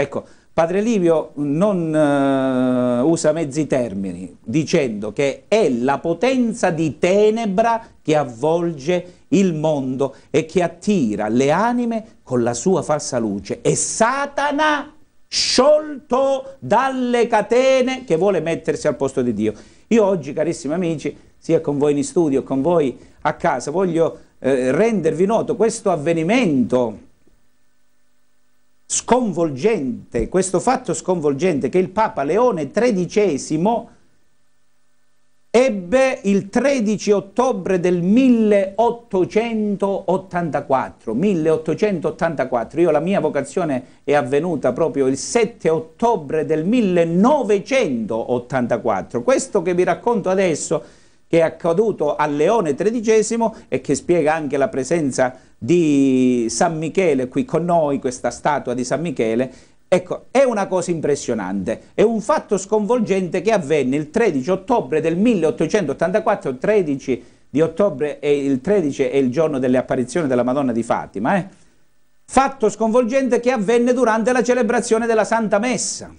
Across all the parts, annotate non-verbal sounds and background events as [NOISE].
Ecco, Padre Livio non eh, usa mezzi termini dicendo che è la potenza di tenebra che avvolge il mondo e che attira le anime con la sua falsa luce. E Satana sciolto dalle catene che vuole mettersi al posto di Dio. Io oggi, carissimi amici, sia con voi in studio, con voi a casa, voglio eh, rendervi noto questo avvenimento sconvolgente, questo fatto sconvolgente che il Papa Leone XIII ebbe il 13 ottobre del 1884, 1884, io la mia vocazione è avvenuta proprio il 7 ottobre del 1984, questo che vi racconto adesso che è accaduto a Leone XIII e che spiega anche la presenza di di San Michele, qui con noi questa statua di San Michele, Ecco, è una cosa impressionante, è un fatto sconvolgente che avvenne il 13 ottobre del 1884, 13 di ottobre e il 13 è il giorno delle apparizioni della Madonna di Fatima, eh? fatto sconvolgente che avvenne durante la celebrazione della Santa Messa.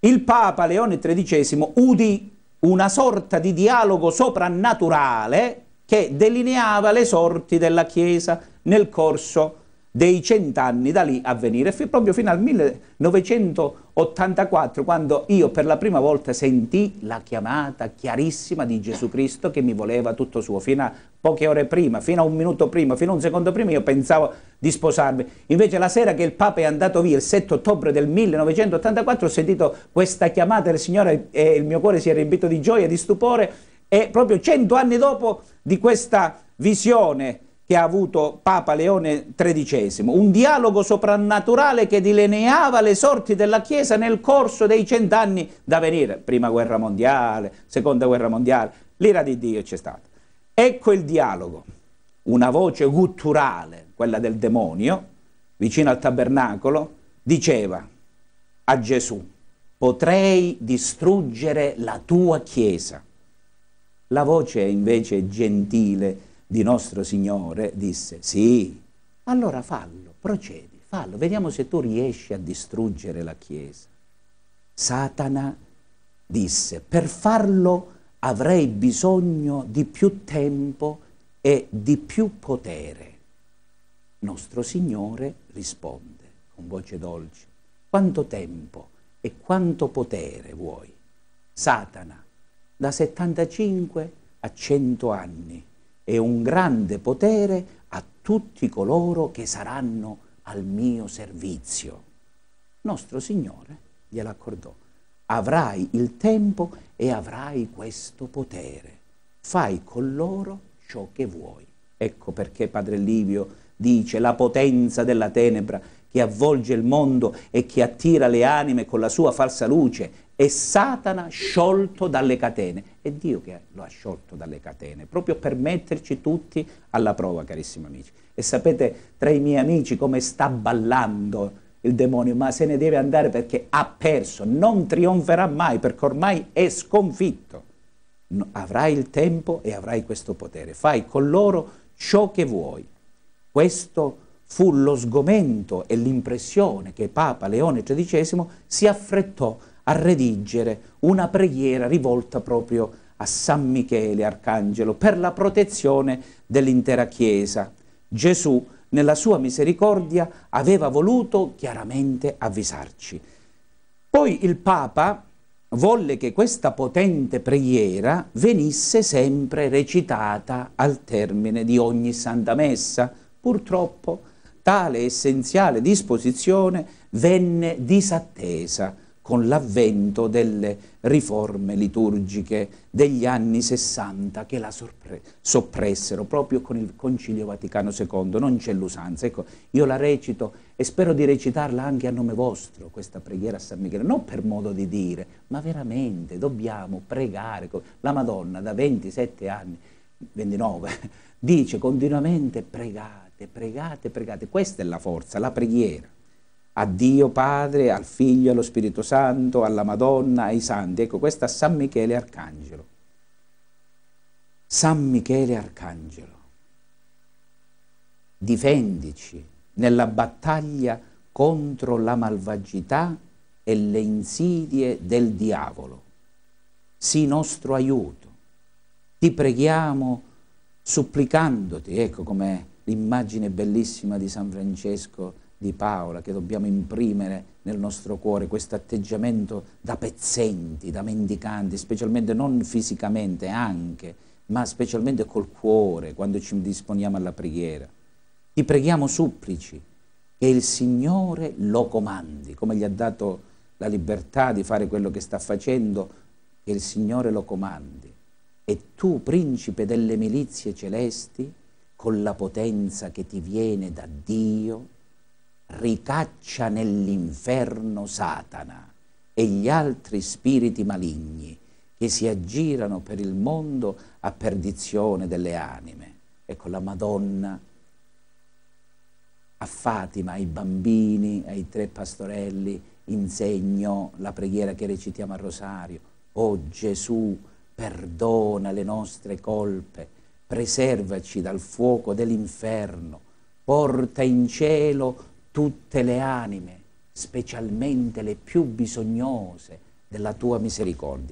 Il Papa Leone XIII udì una sorta di dialogo soprannaturale che delineava le sorti della Chiesa nel corso dei cent'anni da lì a venire, F proprio fino al 1984, quando io per la prima volta sentì la chiamata chiarissima di Gesù Cristo che mi voleva tutto suo, fino a poche ore prima, fino a un minuto prima, fino a un secondo prima io pensavo di sposarmi, invece la sera che il Papa è andato via, il 7 ottobre del 1984, ho sentito questa chiamata del Signore e il mio cuore si è riempito di gioia, di stupore, è proprio cento anni dopo di questa visione che ha avuto Papa Leone XIII, un dialogo soprannaturale che delineava le sorti della Chiesa nel corso dei cent'anni da venire, prima guerra mondiale, seconda guerra mondiale, l'ira di Dio c'è stata. Ecco il dialogo, una voce gutturale, quella del demonio, vicino al tabernacolo, diceva a Gesù, potrei distruggere la tua Chiesa, la voce invece gentile di nostro Signore disse, sì, allora fallo, procedi, fallo, vediamo se tu riesci a distruggere la Chiesa. Satana disse, per farlo avrei bisogno di più tempo e di più potere. Nostro Signore risponde con voce dolce, quanto tempo e quanto potere vuoi? Satana, da 75 a 100 anni e un grande potere a tutti coloro che saranno al mio servizio. Nostro Signore gliel'accordò. Avrai il tempo e avrai questo potere. Fai con loro ciò che vuoi. Ecco perché Padre Livio dice la potenza della tenebra che avvolge il mondo e che attira le anime con la sua falsa luce è Satana sciolto dalle catene. È Dio che lo ha sciolto dalle catene, proprio per metterci tutti alla prova, carissimi amici. E sapete, tra i miei amici, come sta ballando il demonio, ma se ne deve andare perché ha perso, non trionferà mai, perché ormai è sconfitto. No, avrai il tempo e avrai questo potere. Fai con loro ciò che vuoi. Questo fu lo sgomento e l'impressione che Papa Leone XIII si affrettò a redigere una preghiera rivolta proprio a San Michele Arcangelo per la protezione dell'intera Chiesa. Gesù, nella sua misericordia, aveva voluto chiaramente avvisarci. Poi il Papa volle che questa potente preghiera venisse sempre recitata al termine di ogni Santa Messa. Purtroppo tale essenziale disposizione venne disattesa con l'avvento delle riforme liturgiche degli anni 60 che la soppressero proprio con il Concilio Vaticano II, non c'è l'usanza. Ecco, io la recito e spero di recitarla anche a nome vostro, questa preghiera a San Michele, non per modo di dire, ma veramente dobbiamo pregare. La Madonna da 27 anni, 29, [LAUGHS] dice continuamente pregate, pregate, pregate. Questa è la forza, la preghiera a Dio Padre, al Figlio, allo Spirito Santo, alla Madonna, ai Santi. Ecco, questa è San Michele Arcangelo. San Michele Arcangelo, difendici nella battaglia contro la malvagità e le insidie del diavolo. Sii nostro aiuto. Ti preghiamo supplicandoti, ecco come l'immagine bellissima di San Francesco di Paola, che dobbiamo imprimere nel nostro cuore questo atteggiamento da pezzenti, da mendicanti, specialmente non fisicamente anche, ma specialmente col cuore quando ci disponiamo alla preghiera. Ti preghiamo supplici che il Signore lo comandi, come gli ha dato la libertà di fare quello che sta facendo, che il Signore lo comandi. E tu, principe delle milizie celesti, con la potenza che ti viene da Dio, ricaccia nell'inferno Satana e gli altri spiriti maligni che si aggirano per il mondo a perdizione delle anime. Ecco la Madonna a Fatima, ai bambini, ai tre pastorelli, insegno la preghiera che recitiamo al rosario. Oh Gesù, perdona le nostre colpe, preservaci dal fuoco dell'inferno, porta in cielo tutte le anime, specialmente le più bisognose della tua misericordia.